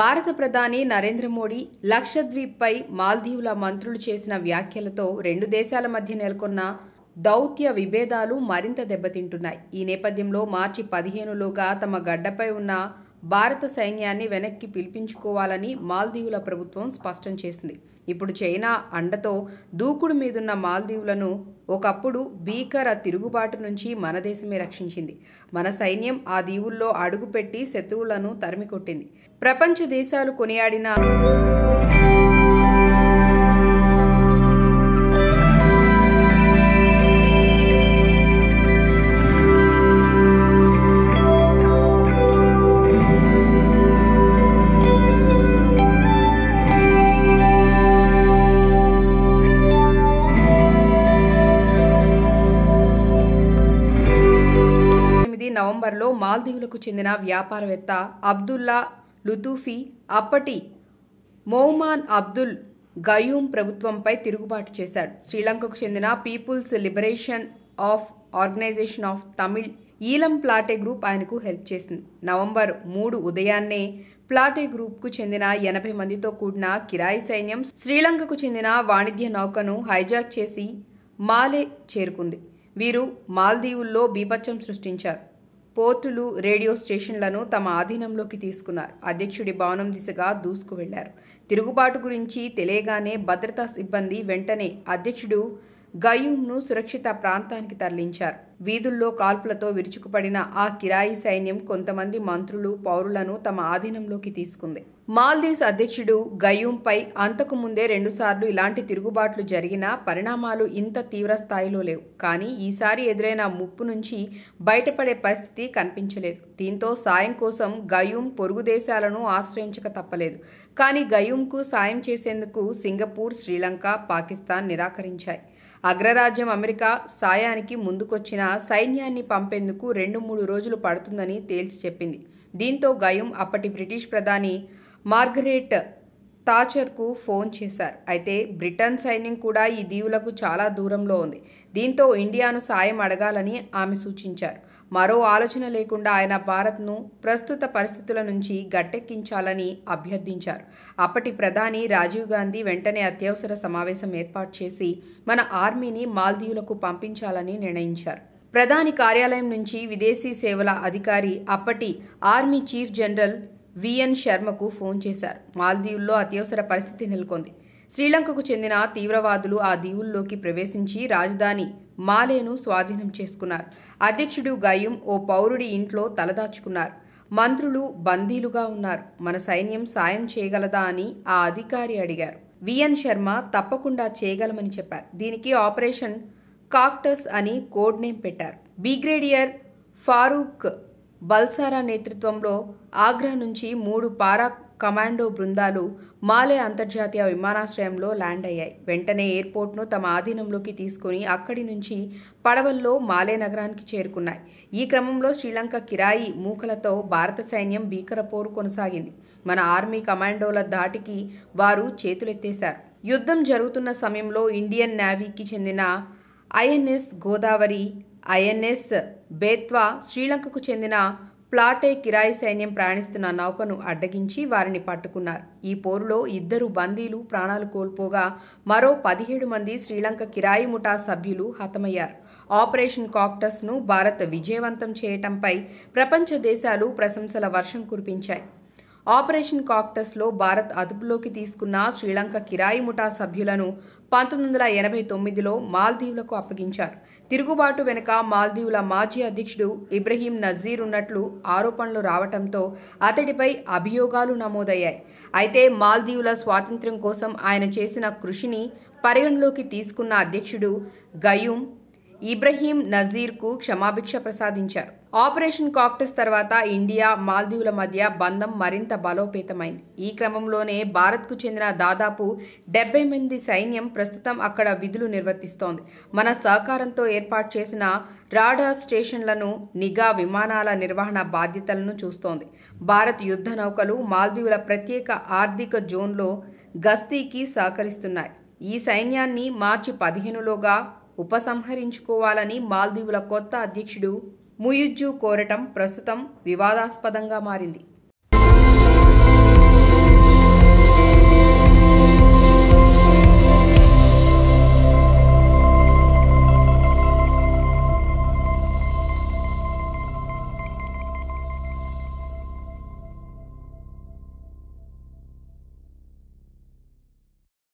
భారత ప్రధాని నరేంద్ర మోడీ లక్షద్వీప్పై మాల్దీవుల మంత్రులు చేసిన వ్యాఖ్యలతో రెండు దేశాల మధ్య నెలకొన్న దౌత్య విభేదాలు మరింత దెబ్బతింటున్నాయి ఈ నేపథ్యంలో మార్చి పదిహేనులోగా తమ గడ్డపై ఉన్న భారత సైన్యాన్ని వెనక్కి పిలిపించుకోవాలని మాల్దీవుల ప్రభుత్వం స్పష్టం చేసింది ఇప్పుడు చైనా అండతో దూకుడు మీదున్న మాల్దీవులను ఒకప్పుడు భీకర తిరుగుబాటు నుంచి మన దేశమే రక్షించింది మన సైన్యం ఆ దీవుల్లో అడుగుపెట్టి శత్రువులను తరిమికొట్టింది ప్రపంచ దేశాలు కొనియాడిన నవంబర్లో మాల్దీవులకు చెందిన వ్యాపారవేత్త అబ్దుల్లా లుతూఫీ అప్పటి మౌమాన్ అబ్దుల్ గయూమ్ ప్రభుత్వంపై తిరుగుబాటు చేశాడు శ్రీలంకకు చెందిన People's Liberation of Organisation of Tamil Eelam PLOTE group ఆయనకు హెల్ప్ చేసింది నవంబర్ మూడు ఉదయాన్నే ప్లాటే గ్రూప్కు చెందిన ఎనభై మందితో కూడిన కిరాయి సైన్యం శ్రీలంకకు చెందిన వాణిజ్య నౌకను హైజాక్ చేసి మాలే చేరుకుంది వీరు మాల్దీవుల్లో బీభత్సం సృష్టించారు పోర్టులు రేడియో స్టేషన్లను తమ ఆధీనంలోకి తీసుకున్నారు అధ్యక్షుడి భవనం దిశగా దూసుకు వెళ్లారు తిరుగుబాటు గురించి తెలియగానే భద్రతా సిబ్బంది వెంటనే అధ్యక్షుడు గయూంను సురక్షిత ప్రాంతానికి తరలించారు వీధుల్లో కాల్పులతో విరుచుకుపడిన ఆ కిరాయి సైన్యం కొంతమంది మంత్రులు పౌరులను తమ ఆధీనంలోకి తీసుకుంది మాల్దీవ్స్ అధ్యక్షుడు గయూంపై అంతకు ముందే రెండుసార్లు ఇలాంటి తిరుగుబాట్లు జరిగినా పరిణామాలు ఇంత తీవ్ర స్థాయిలో లేవు కానీ ఈసారి ఎదురైన ముప్పు నుంచి బయటపడే పరిస్థితి కనిపించలేదు దీంతో సాయం కోసం గయూం పొరుగు దేశాలను ఆశ్రయించక తప్పలేదు కానీ గయూంకు సాయం చేసేందుకు సింగపూర్ శ్రీలంక పాకిస్తాన్ నిరాకరించాయి అగ్రరాజ్యం అమెరికా సాయానికి ముందుకొచ్చిన సైన్యాన్ని పంపేందుకు రెండు మూడు రోజులు పడుతుందని తేల్చి చెప్పింది దీంతో గయం అప్పటి బ్రిటిష్ ప్రధాని మార్గరేట్ తాచర్కు ఫోన్ చేశారు అయితే బ్రిటన్ సైన్యం కూడా ఈ దీవులకు చాలా దూరంలో ఉంది దీంతో ఇండియాను సాయం అడగాలని ఆమె సూచించారు మరో ఆలోచన లేకుండా ఆయన భారత్ను ప్రస్తుత పరిస్థితుల నుంచి గట్టెక్కించాలని అభ్యర్థించారు అప్పటి ప్రధాని రాజీవ్ గాంధీ వెంటనే అత్యవసర సమావేశం ఏర్పాటు చేసి మన ఆర్మీని మాల్దీవులకు పంపించాలని నిర్ణయించారు ప్రధాని కార్యాలయం నుంచి విదేశీ సేవల అధికారి అప్పటి ఆర్మీ చీఫ్ జనరల్ విఎన్ శర్మకు ఫోన్ చేశారు మాల్దీవుల్లో అత్యవసర పరిస్థితి నెలకొంది శ్రీలంకకు చెందిన తీవ్రవాదులు ఆ దీవుల్లోకి ప్రవేశించి రాజధాని మాలేను స్వాధీనం చేసుకున్నారు అధ్యక్షుడు గయం ఓ పౌరుడి ఇంట్లో తలదాచుకున్నారు మంత్రులు బందీలుగా ఉన్నారు మన సైన్యం సాయం చేయగలదా అని ఆ అధికారి అడిగారు విఎన్ శర్మ తప్పకుండా చేయగలమని చెప్పారు దీనికి ఆపరేషన్ కాక్టస్ అని కోడ్ నేమ్ పెట్టారు బిగ్రేడియర్ ఫారూక్ బల్సారా నేతృత్వంలో ఆగ్రా నుంచి మూడు పారా కమాండో బృందాలు మాలే అంతర్జాతీయ విమానాశ్రయంలో ల్యాండ్ అయ్యాయి వెంటనే ఎయిర్పోర్ట్ను తమ ఆధీనంలోకి తీసుకుని అక్కడి నుంచి పడవల్లో మాలే నగరానికి చేరుకున్నాయి ఈ క్రమంలో శ్రీలంక కిరాయి మూకలతో భారత సైన్యం భీకర పోరు కొనసాగింది మన ఆర్మీ కమాండోల ధాటికి వారు చేతులెత్తేశారు యుద్ధం జరుగుతున్న సమయంలో ఇండియన్ నేవీకి చెందిన ఐఎన్ఎస్ గోదావరి ఐఎన్ఎస్ బేత్వా శ్రీలంకకు చెందిన ప్లాటే కిరాయి సైన్యం ప్రయాణిస్తున్న నౌకను అడ్డగించి వారిని పట్టుకున్నారు ఈ పోరులో ఇద్దరు బందీలు ప్రాణాలు కోల్పోగా మరో పదిహేడు మంది శ్రీలంక కిరాయి ముఠా సభ్యులు హతమయ్యారు ఆపరేషన్ కాక్టస్ను భారత్ విజయవంతం చేయటంపై ప్రపంచ దేశాలు ప్రశంసల వర్షం కురిపించాయి ఆపరేషన్ కాక్టస్లో భారత్ అదుపులోకి తీసుకున్న శ్రీలంక కిరాయి ముఠా సభ్యులను పంతొమ్మిది వందల ఎనభై తొమ్మిదిలో మాల్దీవులకు అప్పగించారు తిరుగుబాటు వెనుక మాల్దీవుల మాజీ అధ్యక్షుడు ఇబ్రహీం నజీర్ ఉన్నట్లు ఆరోపణలు రావటంతో అతడిపై అభియోగాలు నమోదయ్యాయి అయితే మాల్దీవుల స్వాతంత్ర్యం కోసం ఆయన చేసిన కృషిని పరిగణలోకి తీసుకున్న అధ్యక్షుడు గయూమ్ ఇబ్రహీం నజీర్కు క్షమాభిక్ష ప్రసాదించారు ఆపరేషన్ కాక్టస్ తర్వాత ఇండియా మాల్దీవుల మధ్య బంధం మరింత బలోపేతమైంది ఈ క్రమంలోనే భారత్కు చెందిన దాదాపు డెబ్బై మంది సైన్యం ప్రస్తుతం అక్కడ విధులు నిర్వర్తిస్తోంది మన సహకారంతో ఏర్పాటు చేసిన రాడా స్టేషన్లను నిఘా విమానాల నిర్వహణ బాధ్యతలను చూస్తోంది భారత్ యుద్ధ నౌకలు మాల్దీవుల ప్రత్యేక ఆర్థిక జోన్లో గస్తీకి సహకరిస్తున్నాయి ఈ సైన్యాన్ని మార్చి పదిహేనులోగా ఉపసంహరించుకోవాలని మాల్దీవుల కొత్త అధ్యక్షుడు ముయుజ్జు కోరటం ప్రస్తుతం వివాదాస్పదంగా మారింది